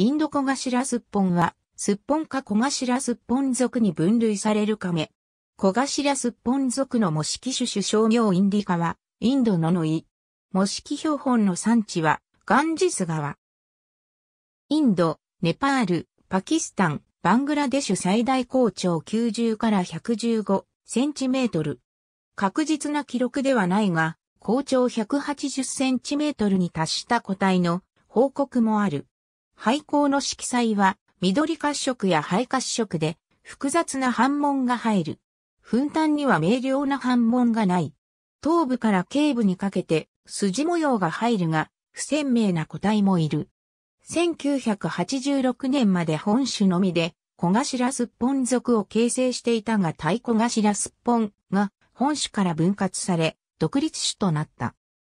インドコガシラスッポンは、スッポンかコガシラスッポン属に分類される亀。コガシラスッポン属の模式種種商業インディカは、インドのノイ。模式標本の産地は、ガンジス川。インド、ネパール、パキスタン、バングラデシュ最大高長90から115センチメートル。確実な記録ではないが、高長180センチメートルに達した個体の報告もある。廃校の色彩は緑褐色や灰褐色で複雑な斑紋が入る。粉炭には明瞭な斑紋がない。頭部から頸部にかけて筋模様が入るが、不鮮明な個体もいる。1986年まで本種のみで、小頭すっぽん属を形成していたが太小頭すっぽんが本種から分割され、独立種となった。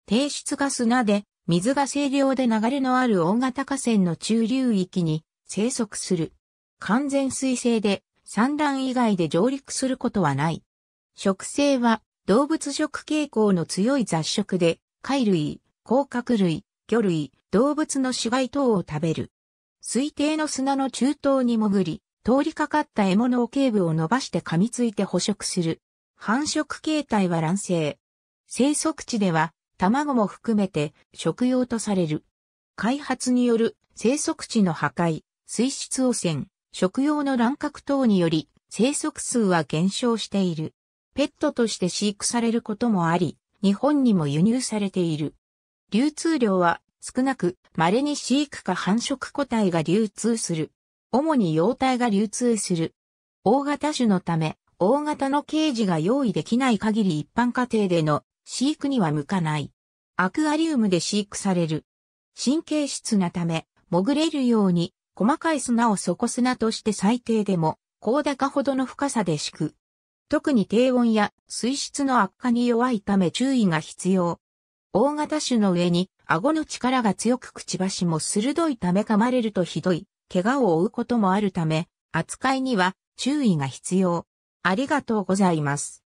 提出が砂で水が清涼で流れのある大型河川の中流域に生息する。完全水性で産卵以外で上陸することはない。植生は動物食傾向の強い雑食で貝類、甲殻類、魚類、動物の死骸等を食べる。水底の砂の中東に潜り、通りかかった獲物を頸部を伸ばして噛みついて捕食する。繁殖形態は卵生。生息地では卵も含めて食用とされる。開発による生息地の破壊、水質汚染、食用の乱獲等により生息数は減少している。ペットとして飼育されることもあり、日本にも輸入されている。流通量は少なく、稀に飼育か繁殖個体が流通する。主に幼体が流通する。大型種のため、大型のケージが用意できない限り一般家庭での飼育には向かない。アクアリウムで飼育される。神経質なため、潜れるように、細かい砂を底砂として最低でも、高高ほどの深さで敷く。特に低温や水質の悪化に弱いため注意が必要。大型種の上に、顎の力が強くくちばしも鋭いため噛まれるとひどい、怪我を負うこともあるため、扱いには注意が必要。ありがとうございます。